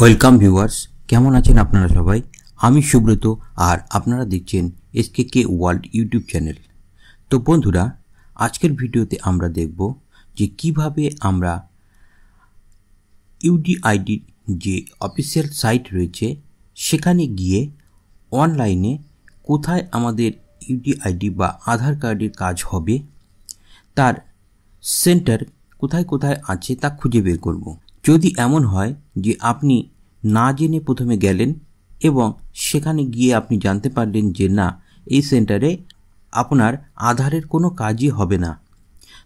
welcome viewers কেমন আছেন আপনারা সবাই আমি সুব্রত আর আপনারা দেখছেন SK K world YouTube channel তো বন্ধুরা আজকের ভিডিওতে আমরা দেখব যে কিভাবে আমরা ইউডিআইডির যে অফিসিয়াল সাইট রয়েছে সেখানে গিয়ে অনলাইনে কোথায় আমাদের ইউডিআইডি বা আধার কার্ডের কাজ হবে তার সেন্টার কোথায় কোথায় আছে তা খুঁজে বের করব যদি এমন হয় যে আপনি না জেনে প্রথমে গেলেন এবং সেখানে গিয়ে আপনি জানতে পারলেন যে না এই সেন্টারে আপনার আধারের কোনো কাজই হবে না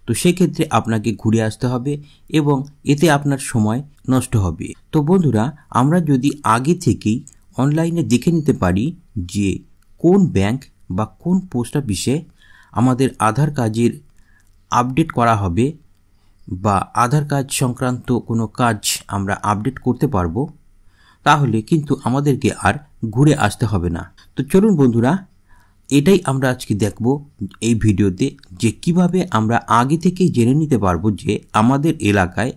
তো সেক্ষেত্রে আপনাকে ঘুরে আসতে হবে এবং এতে আপনার সময় নষ্ট হবে তো বন্ধুরা আমরা যদি আগে থেকেই অনলাইনে দেখে নিতে পারি যে কোন ব্যাংক বা কোন পোস্ট অফিসে আমাদের আধার কাজের আপডেট করা হবে বা আধার কাজ সংক্রান্ত কোনো কাজ আমরা আপডেট করতে পারবো তাহলে কিন্তু আমাদেরকে আর ঘুরে আসতে হবে না তো চলুন বন্ধুরা এটাই আমরা আজকে দেখব এই ভিডিওতে যে কিভাবে আমরা আগে থেকে জেনে নিতে পারবো যে আমাদের এলাকায়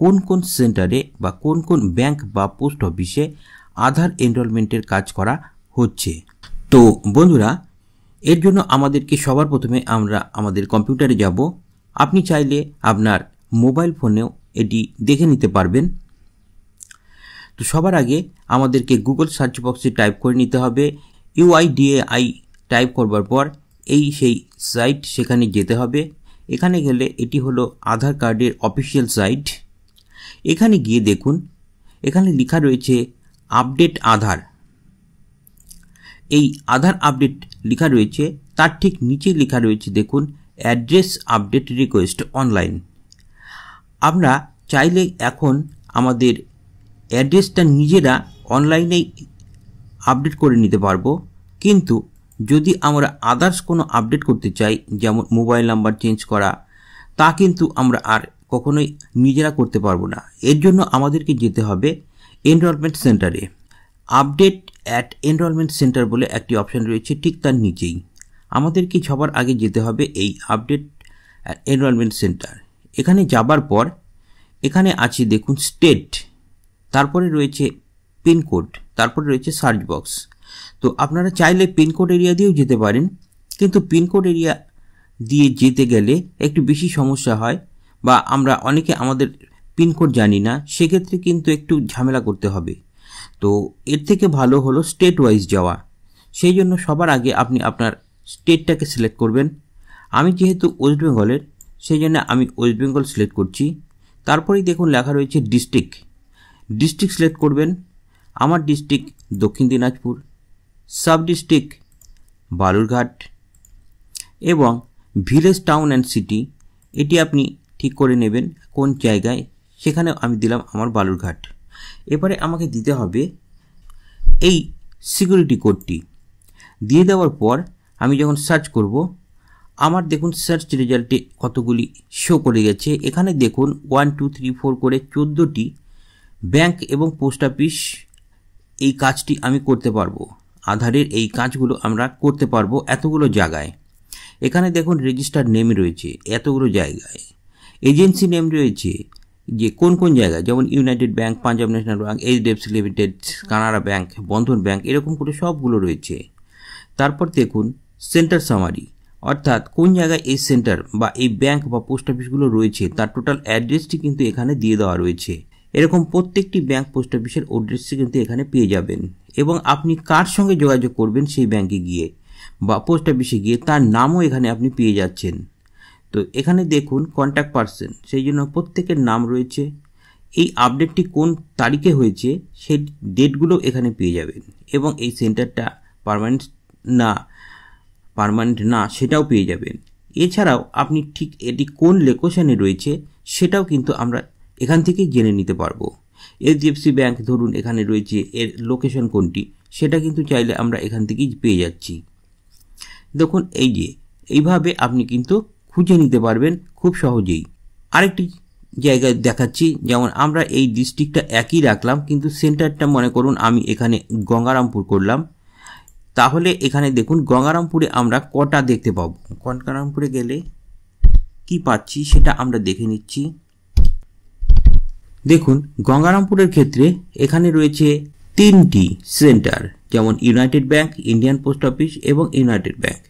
কোন কোন সেন্টারে বা কোন কোন ব্যাংক বা পোস্ট অফিসে আধার এনরোলমেন্টের কাজ করা হচ্ছে তো বন্ধুরা এর জন্য আমাদেরকে সবার প্রথমে আমরা আমাদের কম্পিউটারে যাব আপনি চাইলে আপনার মোবাইল ফোনেও এটি দেখে নিতে পারবেন তো সবার আগে আমাদেরকে গুগল সার্চ বক্সে টাইপ করে নিতে হবে ইউআইডিএআই টাইপ করবার পর এই সেই সাইট সেখানে যেতে হবে এখানে গেলে এটি হলো আধার কার্ডের অফিসিয়াল সাইট এখানে গিয়ে দেখুন এখানে লেখা রয়েছে আপডেট আধার এই আধার আপডেট লেখা রয়েছে তার ঠিক নিচে লেখা রয়েছে দেখুন অ্যাড্রেস আপডেট রিকোয়েস্ট অনলাইন আমরা চাইলে এখন আমাদের অ্যাড্রেসটা নিজেরা অনলাইনেই আপডেট করে নিতে পারবো কিন্তু যদি আমরা আদার্স কোনো আপডেট করতে চাই যেমন মোবাইল নাম্বার চেঞ্জ করা তা কিন্তু আমরা আর কখনোই নিজেরা করতে পারবো না এর জন্য আমাদেরকে যেতে হবে এনরোলমেন্ট সেন্টারে আপডেট অ্যাট এনরোলমেন্ট সেন্টার বলে একটি অপশান রয়েছে ঠিক তার নিচেই আমাদেরকে সবার আগে যেতে হবে এই আপডেট এনরোলমেন্ট সেন্টার এখানে যাবার পর এখানে আছে দেখুন স্টেট তারপরে রয়েছে পিনকোড তারপরে রয়েছে সার্চ বক্স তো আপনারা চাইলে পিনকোড এরিয়া দিয়েও যেতে পারেন কিন্তু পিনকোড এরিয়া দিয়ে যেতে গেলে একটু বেশি সমস্যা হয় বা আমরা অনেকে আমাদের পিনকোড জানি না সেক্ষেত্রে কিন্তু একটু ঝামেলা করতে হবে তো এর থেকে ভালো হলো স্টেট ওয়াইজ যাওয়া সেই জন্য সবার আগে আপনি আপনার স্টেটটাকে সিলেক্ট করবেন আমি যেহেতু ওয়েস্ট বেঙ্গলের সেই জন্য আমি ওয়েস্ট বেঙ্গল সিলেক্ট করছি তারপরেই দেখুন লেখা রয়েছে ডিস্ট্রিক্ট ডিস্ট্রিক্ট সিলেক্ট করবেন আমার ডিস্ট্রিক্ট দক্ষিণ দিনাজপুর সাব ডিস্ট্রিক্ট বালুরঘাট এবং ভিলেজ টাউন অ্যান্ড সিটি এটি আপনি ঠিক করে নেবেন কোন জায়গায় সেখানে আমি দিলাম আমার বালুরঘাট এবারে আমাকে দিতে হবে এই সিকিউরিটি কোডটি দিয়ে দেওয়ার পর আমি যখন সার্চ করব আমার দেখুন সার্চ রেজাল্টে কতগুলি শো করে গেছে এখানে দেখুন ওয়ান টু থ্রি ফোর করে চোদ্দোটি ব্যাংক এবং পোস্ট অফিস এই কাজটি আমি করতে পারবো আধারের এই কাজগুলো আমরা করতে পারবো এতগুলো জায়গায় এখানে দেখুন রেজিস্টার নেম রয়েছে এতগুলো জায়গায় এজেন্সি নেম রয়েছে যে কোন কোন জায়গায় যেমন United Bank Punjab National Bank HDFC limited Canara bank Bandhan bank এরকম করে সবগুলো রয়েছে তারপর দেখুন সেন্টার সামারি অর্থাৎ কোন জায়গায় এই সেন্টার বা এই ব্যাংক বা পোস্ট অফিসগুলো রয়েছে তার টোটাল অ্যাড্রেসটি কিন্তু এখানে দিয়ে দেওয়া রয়েছে এরকম প্রত্যেকটি ব্যাংক পোস্ট অফিসের অ্যাড্রেসটি কিন্তু এখানে পেয়ে যাবেন এবং আপনি কার সঙ্গে যোগাযোগ করবেন সেই ব্যাংকে গিয়ে বা পোস্ট অফিসে গিয়ে তার নামও এখানে আপনি পেয়ে যাচ্ছেন তো এখানে দেখুন কন্ট্যাক্ট পারসন সেই জন্য প্রত্যেকের নাম রয়েছে এই আপডেটটি কোন তারিখে হয়েছে সেই ডেটগুলো এখানে পেয়ে যাবেন এবং এই সেন্টারটা পারমানেন্ট না পারমানেন্ট না সেটাও পেয়ে যাবেন এছাড়াও আপনি ঠিক এটি কোন লোকেশনে রয়েছে সেটাও কিন্তু আমরা এখান থেকে জেনে নিতে পারবো এইচডিএফসি ব্যাংক ধরুন এখানে রয়েছে এর লোকেশন কোনটি সেটা কিন্তু চাইলে আমরা এখান থেকেই পেয়ে যাচ্ছি দেখুন এই যে এইভাবে আপনি কিন্তু খুঁজে নিতে পারবেন খুব সহজেই আরেকটি জায়গায় দেখাচ্ছি যেমন আমরা এই ডিস্ট্রিক্টটা একই রাখলাম কিন্তু সেন্টারটা মনে করুন আমি এখানে গঙ্গারামপুর করলাম তাহলে এখানে দেখুন গঙ্গারামপুরে আমরা কটা দেখতে পাবো গঙ্গারামপুরে গেলে কি পাচ্ছি সেটা আমরা দেখে নিচ্ছি দেখুন গঙ্গারামপুরের ক্ষেত্রে এখানে রয়েছে তিনটি সেন্টার যেমন United Bank Indian post office এবং ইউনাইটেড ব্যাংক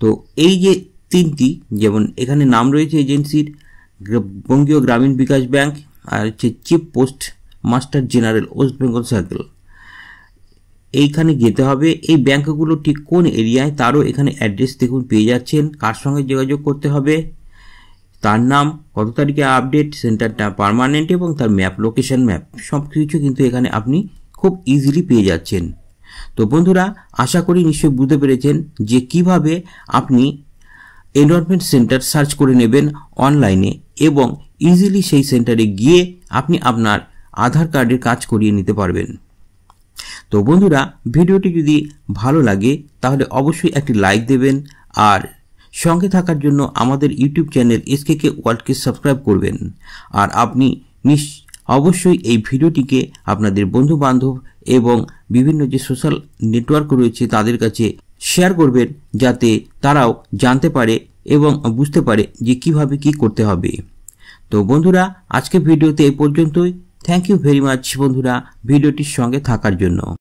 তো এই যে তিনটি যেমন এখানে নাম রয়েছে এজেন্সির বঙ্গীয় গ্রামীণ বিকাশ ব্যাংক আর হচ্ছে chief postmaster general West Bengal circle এইখানে যেতে হবে এই ব্যাঙ্কগুলো ঠিক কোন এরিয়ায় তারও এখানে অ্যাড্রেস দেখুন পেয়ে যাচ্ছেন কার সঙ্গে যোগাযোগ করতে হবে তার নাম কত তারিখে আপডেট সেন্টারটা পারমানেন্ট এবং তার ম্যাপ লোকেশন ম্যাপ সব কিছু কিন্তু এখানে আপনি খুব ইজিলি পেয়ে যাচ্ছেন তো বন্ধুরা আশা করি নিশ্চয়ই বুঝতে পেরেছেন যে কিভাবে আপনি এনরোলমেন্ট সেন্টার সার্চ করে নেবেন অনলাইনে এবং ইজিলি সেই সেন্টারে গিয়ে আপনি আপনার আধার কার্ডের কাজ করিয়ে নিতে পারবেন তো বন্ধুরা ভিডিওটি যদি ভালো লাগে তাহলে অবশ্যই একটি লাইক দেবেন আর সঙ্গে থাকার জন্য আমাদের ইউটিউব চ্যানেল এসকেকে ওয়ার্ল্ডকে সাবস্ক্রাইব করবেন আর আপনি নিশ অবশ্যই এই ভিডিওটিকে আপনাদের বন্ধু বান্ধব এবং বিভিন্ন যে সোশ্যাল নেটওয়ার্ক রয়েছে তাদের কাছে শেয়ার করবেন যাতে তারাও জানতে পারে এবং বুঝতে পারে যে কিভাবে কি করতে হবে তো বন্ধুরা আজকে ভিডিওতে এই পর্যন্তই থ্যাংক ইউ ভেরি মাচ বন্ধুরা ভিডিওটির সঙ্গে থাকার জন্য